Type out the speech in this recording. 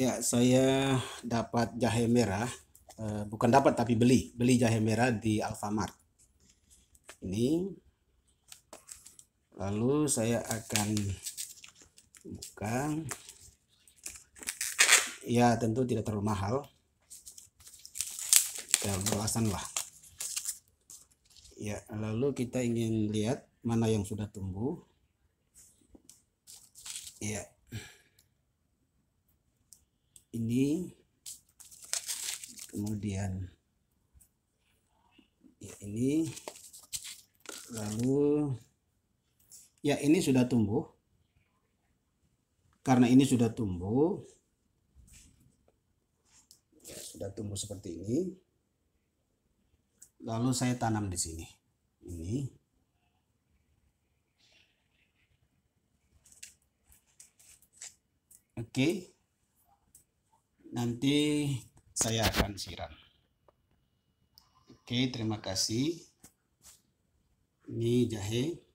Ya, saya dapat jahe merah, eh, bukan dapat tapi beli, beli jahe merah di Alfamart. Ini lalu saya akan buka. Ya, tentu tidak terlalu mahal. Ya, belasan lah. Ya, lalu kita ingin lihat mana yang sudah tumbuh. Ya, ini kemudian ya ini lalu ya ini sudah tumbuh karena ini sudah tumbuh ya, sudah tumbuh seperti ini lalu saya tanam di sini ini oke okay nanti saya akan siram oke terima kasih ini jahe